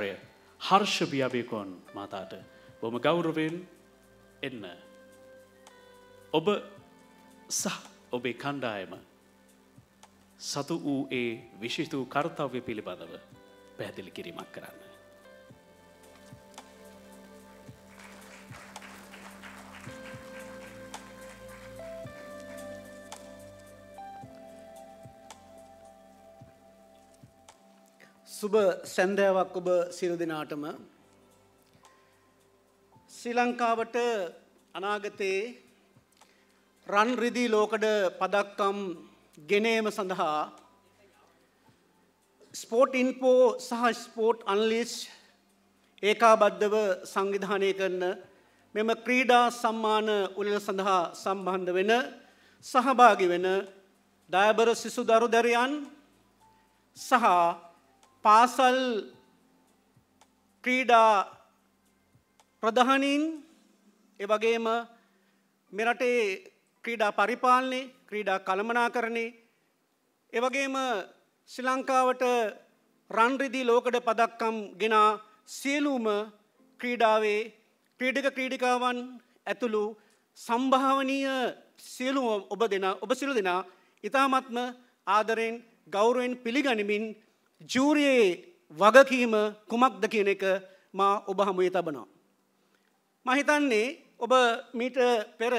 ප්‍රය හර්ෂභියාවයකොන් මතාට බොම ගෞරවෙන් එන්න. ඔබ සහ ඔබේ කණ්ඩායම සතු වූ ඒ විශිෂ වූ කර්තාවය පිළිබඳව පැහැදිලි කිරීමක් කරන්න. සුබ සැන්දෑවක් ඔබ සිල් දෙනාටම ශ්‍රී ලංකාවට අනාගතයේ රන් රිදී ලෝකඩ පදක්කම් ගෙනේම සඳහා ස්පෝට් ඉන්පෝ සහ ස්පෝට් අන්ලිස් ඒකාබද්ධව සංවිධානය කරන මෙම ක්‍රීඩා සම්මාන උළෙල සඳහා සම්බන්ධ වෙන සහභාගි වෙන ඩයබර සිසු දරු දැරයන් සහ පාසල් ක්‍රීඩා ප්‍රධානින් එවගේම මෙරටේ ක්‍රීඩා පරිපාලනය ක්‍රීඩා කළමනාකරණේ එවගේම ශ්‍රී ලංකාවට රන්රිදි ලෝකඩ පදක්කම් ගෙනා සියලුම ක්‍රීඩාවේ ක්‍රීඩක ක්‍රීඩිකාවන් ඇතුළු සම්භාවනීය සියලුම ඔබ දෙනා ඔබ සියලු දෙනා ඉතාමත්ම ආදරෙන් ගෞරවෙන් පිළිගනිමින් ජූරයේ වගකීම කුමක්ද කියන එක මා ඔබ හමුවේ තබනවා. මහිතන්නේ ඔබ මීට පෙර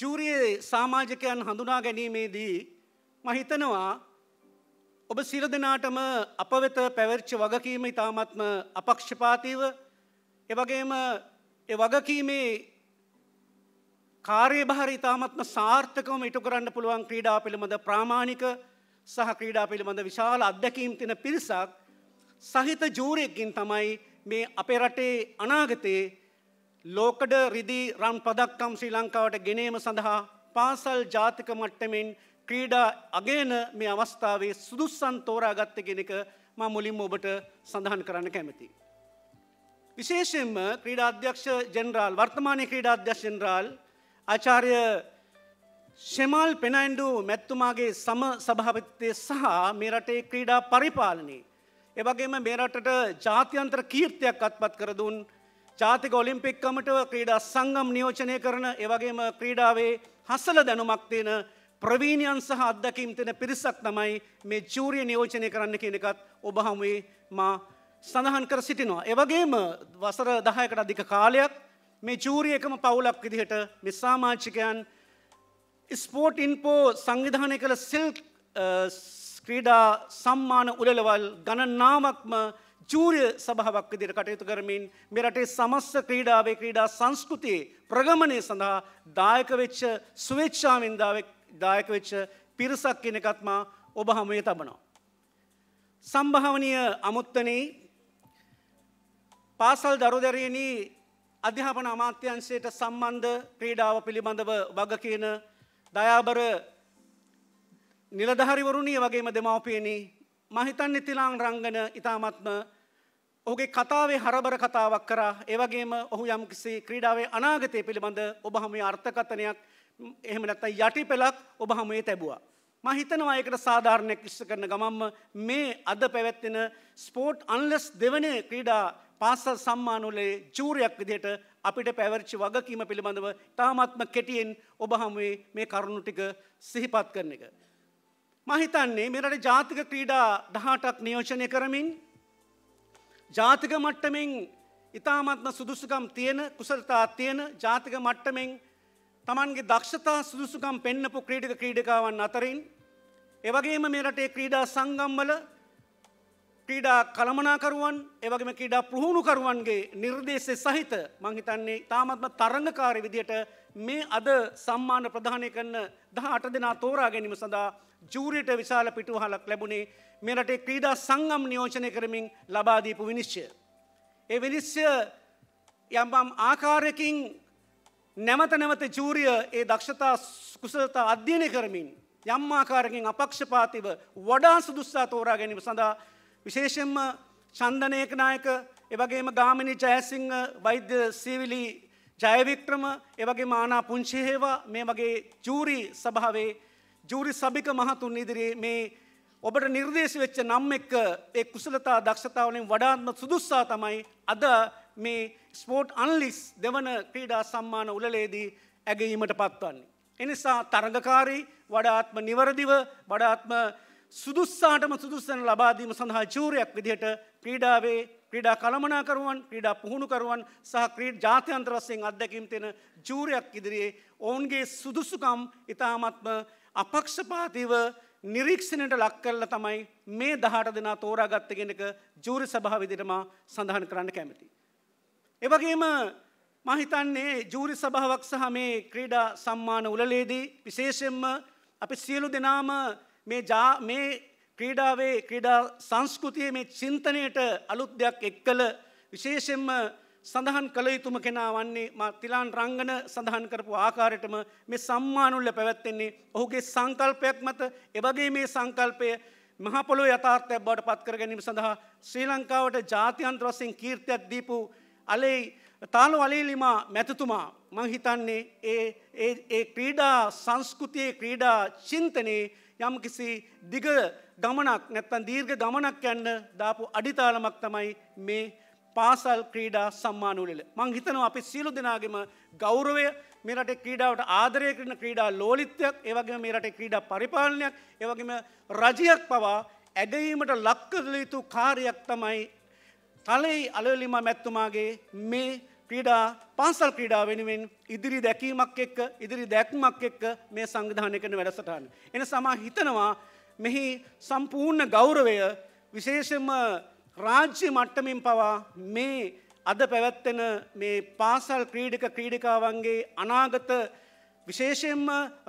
ජූරියේ සාමාජිකයන් හඳුනා ගැනීමේදී මහිතනවා ඔබ සිර දෙනාටම අප වෙත පැවරිච්ච වගකීම ඉතාමත්ම අපක්ෂපාතීව එවගේම ඒ වගකීමේ කාර්යභාරය ඉතාමත්ම සාර්ථකවම ඉටු කරන්න පුළුවන් ක්‍රීඩා පිළිබඳ ප්‍රාමාණික සහ ක්‍රීඩා පිළිබඳ විශාල අත්දැකීම් තින පිරිසක් සහිත ජූරයකින් තමයි මේ අපේ රටේ අනාගතයේ ලෝකඩ රිදිී රම් පදක්කම් ශ්‍රී ලංකාවට ගෙනීම සඳහා පාසල් ජාතික මට්ටමින් ක්‍රීඩා අගේන මේ අවස්ථාවේ සුදුස්සන් තෝරා ගත්ත කෙනෙක ම මුලින්ම ඔබට සඳහන් කරන්න කැමති. විශේෂයෙන්ම ක්‍රීඩා අධ්‍යක්ෂ ජෙනරාල් වර්තමානය ක්‍රීඩා අධ්‍යක්ෂ ජෙනරාල් ආචාර්ය ෂෙමල් පෙනයින්ඩු මැත්තුමාගේ සම සභාපතිතය සහ මේ රටේ ක්‍රීඩා පරිපාලනයේ. එවගේම මේ රටට ජාත්‍යන්ත්‍ර කීර්තියක් අත්පත් කරදුන් ජාතික ඔලිම්පික් කමටව ක්‍රීඩා සංගම් නියෝජනය කරන එවගේම ක්‍රීඩාවේ හසල දැනුමක් තියෙන ප්‍රවීණයන් සහ අත්දැකීම් තියෙන පිරිසක් තමයි මේ චූරිය නියෝජනය කරන්න කියන එකත් ඔබ හමුවේ මා සඳහන් කර සිටිනවා. එවගේම වසර 10කට අධික කාලයක් මේ චූරිය එකම පවුලක් විදිහට මේ සමාජිකයන් ස්පෝට් ඉන්පෝ සංවිධානය කළ සිල්ක් ක්‍රීඩා සම්මාන උලවල් ගණනාවක්ම ජූරිය සභාවක් විදිහට කටයුතු කරමින් මේ රටේ සමස්ත ක්‍රීඩාවේ ක්‍රීඩා සංස්කෘතියේ ප්‍රගමණය සඳහා දායක වෙච්ච සුවේච්ඡාවෙන්දාවෙක් දායක වෙච්ච පිරිසක් කියන එකත් මා ඔබ හමුවේ තබනවා. සම්භාවනීය අමුත්තනේ පාසල් දරුදරයනී අධ්‍යාපන අමාත්‍යංශයට සම්බන්ධ ක්‍රීඩාව පිළිබඳව වග කියන දයාබර නිලධහරිවරුණිය වගේම දෙමවපියණි මහිතන් ඉතිලාං රංගන ඉතාමත්ම ඔහුගේ කතාවේ හරබර කතාවක් කරා ඒවගේම ඔහු යම්කිසි ක්‍රීඩාවේ අනාගතය පිළිබඳ ඔබහමේ අර්ථකතනයක් එහෙම නැත්තයි යටි පෙළක් ඔබහමේ තැබවා. මහිතනවා ඒකට සාධාරණයක් ඉස්ස කරන ගමම්ම මේ අද පැවැත්වෙන ස්පෝට් අන්ලස් දෙවන ක්‍රීඩා පාසල් සම්මානුලේ චූරයක් විදියට අපිට පැවරච්චි වගකීම පිළිබඳව තාමත්ම කෙටියෙන් ඔබහමුවේ මේ කරුණු ටික සිහිපත් කරන එක. මහිතන්නේ මෙරට ජාතික ක්‍රීඩා දහටක් නියෝජනය කරමින් ජාතික මට්ටමෙන් ඉතාමත්ම සුදුසුකම් තියෙන කුසලතා තියෙන ජාතික මට්ටමෙන් තමන්ගේ දක්ෂතා සුදුසුකම් පෙන්නපු ක්‍රීඩක ක්‍රීඩකාවන් අතරින් එවගේම මේ රටේ ක්‍රීඩා සංගම්වල ක්‍රීඩා කළමනාකරුවන් ඒවගේම ක්‍රීඩා පුහුණුකරුවන්ගේ නිර්දේශය සහිත මං හිතන්නේ තාමත්ම තරඟකාරී විදියට මේ අද සම්මාන ප්‍රදානය කරන 18 දෙනා තෝරා ගැනීම සඳහා ජූරියට විශාල පිටුවහලක් ලැබුණේ මේ රටේ ක්‍රීඩා සංගම් නියෝජනය කරමින් ලබා දීපු විනිශ්චය. ඒ විනිශ්චය යම්පම් ආකාරයකින් නැමත නැවත ජූරිය ඒ දක්ෂතා කුසලතා අධ්‍යයනය කරමින් යම් ආකාරකින් අපක්ෂපාතිව වඩා සුදුස්සා තෝරා ගැනීම සඳහා විශේෂෙන්ම චන්දනයකනායක එවගේම ගාමිණි ජයසිංහ වෛද්‍ය සීවිලි ජයවික්‍රම එවගේ මානා පුංචිහේවා මේ වගේ ජූරි සභාවේ ජූරි සභික මහතුන් ඉදිරියේ මේ ඔබට නිර්දේශ වෙච්ච නම් එක්ක ඒ කුසලතා දක්ෂතාවලින් වඩාත්ම සුදුස්සා තමයි අද මේ ස්පෝට් අන්ලිස් දෙවන ක්‍රීඩා සම්මාන උලලේදී ඇගීමට පත්වන්නේ. එනිසා තරඟකාරී වඩාත්ම නිවරදිව වඩාත්ම සුදුස්සාටම සුදුස්සන ලබාදීම සඳහා චූරයක් විදිහට ක්‍රීඩාවේ ක්‍රීඩා කළමනාකරුවන් ක්‍රීඩා පුහුණුකරුවන් සහ ක්‍රීඩ් ජාත්‍යන්තර වශයෙන් අත්දැකීම් තියෙන ජූරයක් ඉදිරියේ ඔවුන්ගේ සුදුසුකම් ඉතාමත්ම අපක්ෂපාතීව නිරීක්ෂණයට ලක් කරලා තමයි මේ 18 දෙනා තෝරාගත්තේ කියන එක ජූරි සභාව විදිහට මා සඳහන් කරන්න කැමතියි. ඒ වගේම මා හිතන්නේ ජූරි සභාවක් සහ මේ ක්‍රීඩා සම්මාන උළෙලේදී විශේෂයෙන්ම අපි සියලු දෙනාම මේ මේ ක්‍රීඩාවේ ක්‍රීඩා සංස්කෘතිය මේ චින්තනයට අලුත් දෙයක් එක් කළ විශේෂෙන්ම සඳහන් කළ යුතුම කෙනා වන්නේ තිලාන් රංගන සඳහන් කරපු ආකාරයටම මේ සම්මානුල්ල පැවැත්වෙන්නේ ඔහුගේ සංකල්පයක් මත එවගේ මේ සංකල්පය මහපොළො යථාර්ථයක් බවට පත්කර ගැනීම සඳහා ශ්‍රී ලංකාවට ජාතියන්ත්‍ර වසයෙන් කීර්තියක් දීපු අලෙයි තාලු අලේලිමා මැතතුමා මංහිතන්නේ ඒ ඒ ක්‍රීඩා සංස්කෘතියේ ක්‍රීඩා චින්තනයේ යම්කිසි දිග ගමනක් නැත්තන් දීර්ඝ ගමනක් යන්න දාපු අඩිතාලමක් තමයි මේ පාසල් ක්‍රීඩා සම්මානූලල. මං හිතනවා අපි සියලු දෙනාගෙම ගෞරවය මේරට ක්‍රීඩාවට ආදරය කරන ක්‍රීඩා ලෝලිත්‍යයක් ඒවගේ මේරට ක්‍රීඩා පරිපාලනයක් ඒවගේම රජයක් පවා ඇගීමට ලක්කදල යුතු කාරයක් තමයි තලෙයි අලවලිම මැත්තුමාගේ මේ ක්‍රීඩා පන්සල් ක්‍රීඩා වෙනුවෙන් ඉදිරි දැකීමක් එක්ක ඉදිරි දැක්මක් එක්ක මේ සංවිධානය කරන වැඩසටහන. එන සමා හිතනවා මෙහි සම්පූර්ණ ගෞරවය විශේෂම රාජ්‍ය මට්ටමින් පවා මේ අද පැවැත්වෙන මේ පාසල් ක්‍රීඩික ක්‍රීඩිකාවන්ගේ අනාගත විශේෂයෙන්ම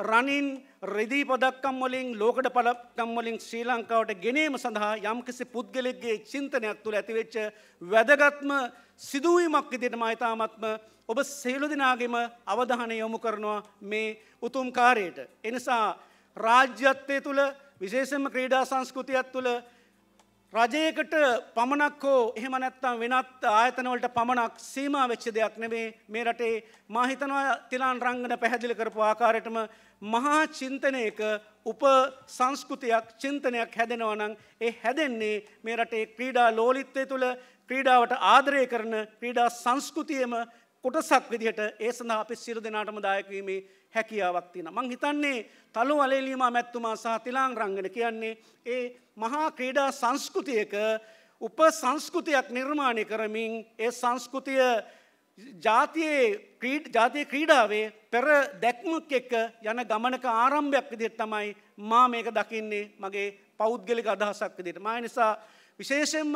රනින් රෙදී පදක්කම් වලින් ලෝකඩ පලක්කම් වලින් ශ්‍රී ලංකාවට ගෙනීම සඳහා යම්කිසි පුද්ගලෙක්ගේ චින්තනයක් තුළ ඇතිවෙච්ච වැදගත්ම සිදුවීමක් ඉදිරියටම ඊටාත්ම ඔබ සියලු දෙනාගේම අවධානය යොමු කරනවා මේ උතුම් කාර්යයට. එනිසා රාජ්‍යත්වයේ තුල විශේෂයෙන්ම ක්‍රීඩා සංස්කෘතියත් තුළ රජයකට පමණක් හෝ එහෙම නැත්තම් වෙනත් ආයතනවලට පමණක් සීමා වෙච්ච දෙයක් නෙමේ මේ රටේ මා හිතනවා තිලාන් රංගන පැහැදිලි කරපු ආකාරයටම මහා චින්තනයක උප සංස්කෘතියක් චින්තනයක් හැදෙනවා නම් ඒ හැදෙන්නේ මේ රටේ ක්‍රීඩා ලෝලිත්වය තුළ ක්‍රීඩාවට ආදරය කරන ක්‍රීඩා සංස්කෘතියම කොටසක් විදිහට ඒ සඳහා අපි සියලු දෙනාටම දායක වීමේ හැකියාවක් තියෙන. මං හිතන්නේ තලු වලේලීමා මැත්තුමා සහ තිලාං රංගන කියන්නේ ඒ මහා ක්‍රීඩා සංස්කෘතියක උප සංස්කෘතියක් නිර්මාණය කරමින් ඒ සංස්කෘතිය ජාතියේ ක්‍රීඩ් ජාතිය ක්‍රීඩාවේ පෙර දැක්මක් එක්ක යන ගමනක ආරම්භයක් විදිහට තමයි මා මේක දකින්නේ මගේ පෞද්ගලික අදහසක් විදිහට. මා නිසා විශේෂයෙන්ම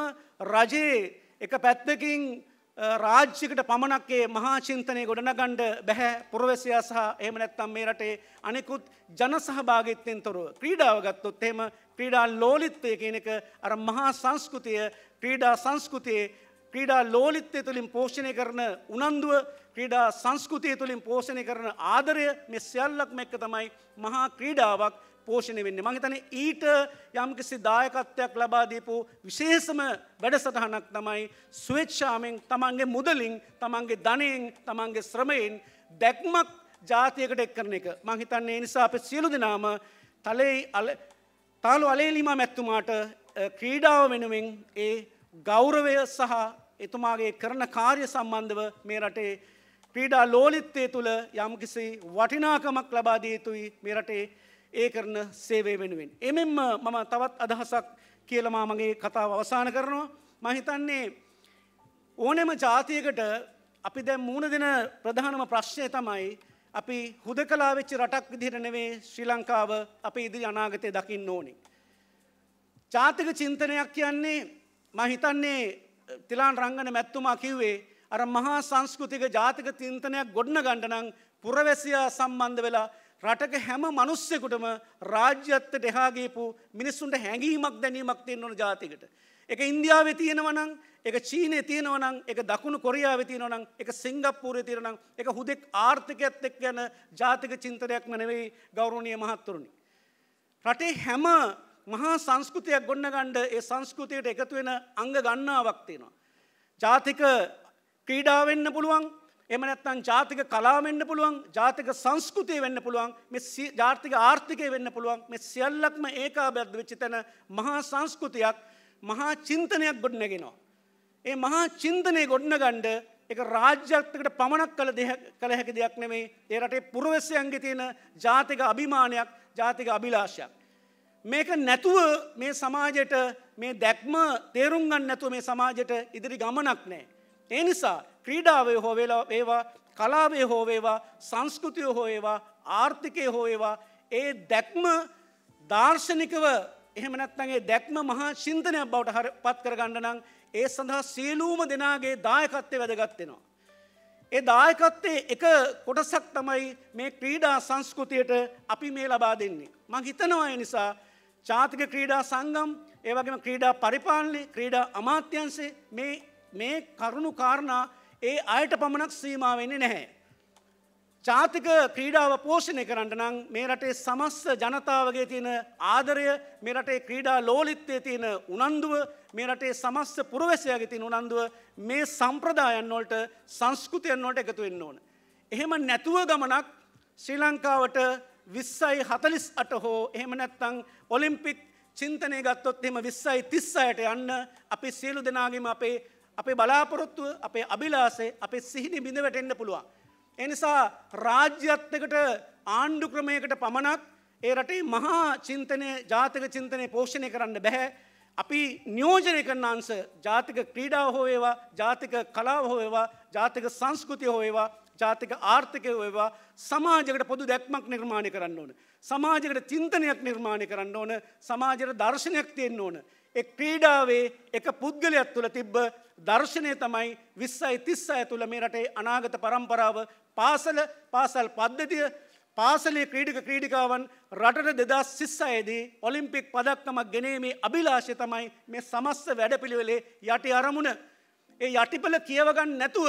රජයේ එක පැත්තකින් රාජ්‍යකට පමණක්ේ මහාචින්තනය ගොඩනගණ්ඩ බැහැ පුරවැසියා සහ එහම නැත්තම් මේ රටේ අනෙකුත් ජනසහභාගිත්තයෙන් තොරුව ක්‍රීඩාව ගත්තොත් එම ක්‍රීඩා ලෝලිත්වය කියනක අර මහා සංස්කෘතිය ක්‍රීඩා සංස්කෘතියේ ක්‍රීඩා ලෝලිත්වය තුළින් පෝෂණය කරන උනන්දුව ක්‍රීඩා සංස්කෘතිය තුළින් පෝෂණය කරන ආදරය මෙ සියල්ලක් මෙක්ක තමයි මහා ක්‍රීඩාවක් පෝෂණය වෙන්න. මහිතන ඊට යම්කිසි දායකත්වයක් ලබාදීපු විශේෂම වැඩසටහනක් තමයි ස්වේච්ෂාමෙන් තමන්ගේ මුදලින් තමන්ගේ ධනයෙන් තමන්ගේ ශ්‍රමයෙන් දැක්මක් ජාතියකට එක් කරන එක. මහිතන්නේ නිසා අප සියලු දෙනාම තලෙයි තාලු අලේලිමා මැත්තුමාට ක්‍රීඩාව වෙනුවෙන් ඒ ගෞරවය සහ එතුමාගේ කරන කාර්ය සම්බන්ධව මේ රටේ ක්‍රීඩා ලෝලිත්තය තුළ යම්කිසි වටිනාකමක් ලබාදිය යුතුයි මේ රටේ ඒ කරන සේවේ වෙනුවෙන්. එමෙන්ම මම තවත් අදහසක් කියලමා මගේ කතාව අවසාන කරනවා. මහිතන්නේ ඕනෙම ජාතියකට අපි දැම් මූුණ දෙන ප්‍රධානම ප්‍රශ්නය තමයි අපි හුද කලා වෙච්ච රටක් විදිරනවේ ශ්‍රී ලංකාව අප ඉදිරි අනාගතය දකින්න ඕනි. ජාතික චින්තනයක් කියන්නේ මහිතන්නේ තිලාන් රංගන මැත්තුමා කිව්වේ අර මහා සංස්කෘතික ජාතික චින්තනයක් ගොඩන ගණඩනං පුරවැසියා සම්බන්ධ වෙලා රටක හැම මනුස්සෙකුටම රාජ්‍යත්ත ටෙහාගේපු මිනිස්සුන්ට හැඟීමක් දැනීමක් තියෙන් ඕන ජාතිකට. එක ඉන්දියාව තියෙනවනං එක චීනය තියෙනවනං එක දකුණු කොරියාව තියෙනවනං එක සිංගප්පූරය තියෙනනම් එක හුදෙක් ආර්ථකයත් එක් ගැන ජාතික චින්තනයක් මනවෙයි ගෞරණය මහත්තුරුණි. රටේ හැම මහා සංස්කෘතියක් ගොන්න ගණ්ඩ ඒ සංස්කෘතියට එකතු වෙන අංග ගන්නාවක් තියෙනවා. ජාතික ක්‍රීඩාවෙන්න පුළුවන් එම නැත්තන් ජාතික කලා වෙන්න පුළුවන් ජාතික සංස්කෘතිය වෙන්න පුළුවන් මෙ ජාතික ආර්ථිකය වෙන්න පුළුවන් මෙ සියල්ලක්ම ඒකා බැද්ද වෙච්චි තැන මහා සංස්කෘතියක් මහා චින්තනයක් ගොඩනගෙනවා. ඒ මහා චින්තනය ගොඩනගණ්ඩ එක රාජ්‍යක්තකට පමණක් කළ කළ හැකි දෙයක් නෙමේ ඒ රටේ පුරවැස්සයන්ගේ තියෙන ජාතික අභිමානයක් ජාතික අභිලාශයක්. මේක නැතුව මේ සමාජයට මේ දැක්ම තේරුම්ගන්න නැතුව මේ සමාජයට ඉදිරි ගමනක් නෑ. ඒ නිසා ක්‍රීඩාවේ හෝ වෙලා ඒවා කලාවේ හෝ වේවා සංස්කෘතිය හෝ ඒවා ආර්ථිකය හෝ ඒවා ඒ දැක්ම දර්ශනිකව එහෙම නැත්නගේ දැක්ම මහා චින්තනයක් බවට හර පත් කරගන්න නම් ඒ සඳහා සියලූම දෙනාගේ දායකත්වය වැදගත්වෙනවා. ඒ දායකත්තේ එක කොටසක් තමයි මේ ක්‍රීඩා සංස්කෘතියට අපි මේ ලබා දෙන්නේ. මං හිතනවා ඒ නිසා ජාතික ක්‍රීඩා සංගම් ඒවගේම ක්‍රීඩා පරිපාලනය ක්‍රීඩා අමාත්‍යන්සේ මේ කරුණු කාරණා ඒ අයට පමණක් සීමාවෙන්නේ නැහැ. ජාතික ක්‍රීඩාව පෝෂණය කරන්න නම් මේ රටේ සමස්ස ජනතාවගේ තියෙන ආදරය මේ රටේ ක්‍රීඩා ලෝලිත්තේ තියෙන උනන්දුව මේ රටේ සමස්ස පුරවැසයාගේ තියෙන උනන්දුව මේ සම්ප්‍රදායන් වලට සංස්කෘතියන් වලට එකතු වෙන්න ඕන. එහෙම නැතුව ගමනක් ශ්‍රී ලංකාවට 20යි 48 හෝ එහෙම නැත්නම් ඔලිම්පික් චින්තනය ගත්තොත් එහෙම 20යි 36ට යන්න අපි සියලු දෙනාගේම අපේ අපේ බලාපොරොත්තුව අපේ අභිලාසේ අපේ සිහිනි බිඳ වැටෙන්න්න පුළුවන්. එනිසා රාජ්‍යත්තකට ආණ්ඩු ක්‍රමයකට පමණක් ඒ රටේ මහා චින්තනය ජාතක චින්තනය පෝෂණය කරන්න බැහැ. අපි නියෝජනය කරන්නාන්ස ජාතික ක්‍රීඩාව හෝඒවා ජාතික කලාව හෝඒවා ජාතික සංස්කෘතිය හෝඒවා ජාතික ආර්ථකය වේවා සමාජකට පොදු දැක්මක් නිර්මාණය කරන්න ඕන. සමාජකට චින්තනයක් නිර්මාණය කරන්න ඕන සමාජයට දර්ශනයක් තියෙන් ඕන. එක් ක්‍රීඩාවේ එක පුද්ගලයක් තුළ තිබ්බ දර්ශනය තමයි විස්සයි තිස්ස ඇ තුළ මේ රටේ අනාගත පරම්පරාව පාසල පාසල් පද්ධතිය පාසලේ ක්‍රීඩික ක්‍රීඩිකාවන් රටට දෙදස් සිස්සයේදී ඔලිම්පික් පදක්කමක් ගෙනීමේ අභිලාශය තමයි මේ සමස්ස වැඩපිළිවෙලේ යටි අරමුණ. ඒ යටිපල කියවගන්න නැතුව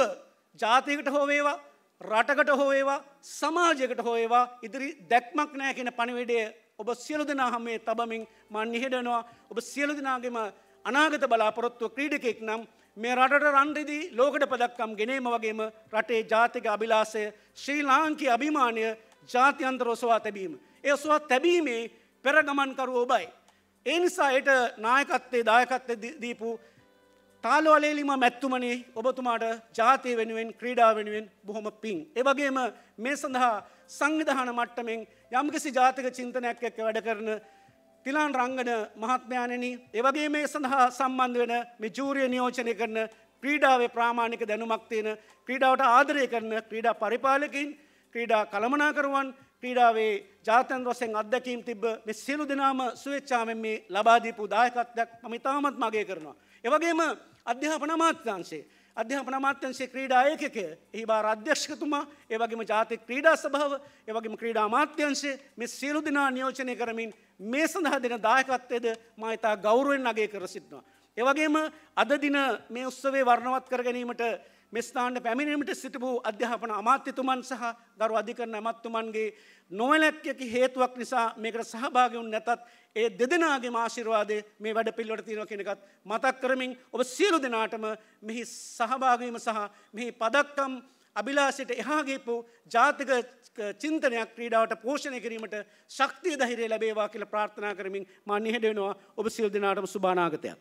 ජාතිකට හෝවේවා රටකට හෝවේවා සමාජකට හෝවේවා ඉදිරි දැක්මක් නෑ කියෙන පණිවිඩය ඔබ සියලු දෙනා හමේ තබමින් මන් නිහෙඩනවා ඔබ සියලු දෙනාගේම අනාගත බලාපොරොත්තුව ක්‍රීඩකෙක් නම් මේ රටට රන්රිදි ලෝකට පදක්කම් ගෙනීම වගේම රටේ ජාතික අභිලාසය ශ්‍රී ලාංකි අභිමානය ජාතියන්තර ඔසවා තැබීම. ඒ ඔසවා තැබීමේ පෙරගමන්කරු ඔබයි. ඒ නිසා එයට නායකත්තේ දායකත්ත දීපු තාලවලේලිම මැත්තුමනේ ඔබතුමාට ජාතිය වෙනුවෙන් ක්‍රීඩා වෙනුවෙන් බොහොම පින්. ඒවගේම මේ සඳහා සංවිධාන මට්ටමෙන් යම්කිසි ජාතික චින්තනයක් එක්ක වැඩ කරන තිලාන් රංගන මහත්මයානනි එවගේ මේ සඳහා සම්බන්ධ වෙන මේ ජූරිය නියෝජනය කරන ක්‍රීඩාවේ ප්‍රාමාණික දැනුමක් තියෙන ක්‍රීඩාවට ආදරය කරන ක්‍රීඩා පරිපාලකින් ක්‍රීඩා කළමනාකරුවන් ක්‍රීඩාවේ ජාතන් වසෙන් අත්දැකීම් තිබ මේ සියලු දෙනාම සුවේච්ඡාවෙන් මේ ලබාදීපු දායකත්වයක් මම ඉතාමත් මගේ කරනවා. එවගේම අධ්‍යාපන අමාත්‍යාංශයේ අධ්‍යාපන අමාත්‍යංශයේ ක්‍රීඩා ඒකකය, එහි බාර අධ්‍යක්ෂකතුමා, ඒ වගේම ජාතික ක්‍රීඩා සභාව, ඒ වගේම ක්‍රීඩා අමාත්‍යංශය මේ සියලු දෙනා නියෝජනය කරමින් මේ සඳහා දෙන දායකත්වයේද මා ඉතා ගෞරවයෙන් අගය කර සිටිනවා. ඒ වගේම අද දින මේ උත්සවයේ වර්ණවත් කර ගැනීමට මෙස්ථාන්ට පැමිණීමට සිටපු අධ්‍යාපන අමාත්‍යතුමන් සහ ගරු අධිකරන ඇමත්තුමන්ගේ නොවැලැක්කකි හේතුවක් නිසා මේකට සහභාගවුන් නැතත් ඒ දෙදෙනගේ මාශිරවාදේ මේ වැඩ පිල්ලට තියෙන කෙනෙකත් මතක් කරමින් ඔබ සියලු දෙනාටම මෙහි සහභාගීම සහ මෙහි පදක්කම් අභිලාසිට එහාගේපු ජාතික චින්තනයක් ක්‍රීඩාවට පෝෂණය කිරීමට ශක්තිය දහිරේ ලැබේවා කියල ප්‍රාර්ථනා කරමින් මා නිහඩ වෙනවා ඔබ සිල් දෙනාටම සුභානාගතයක්.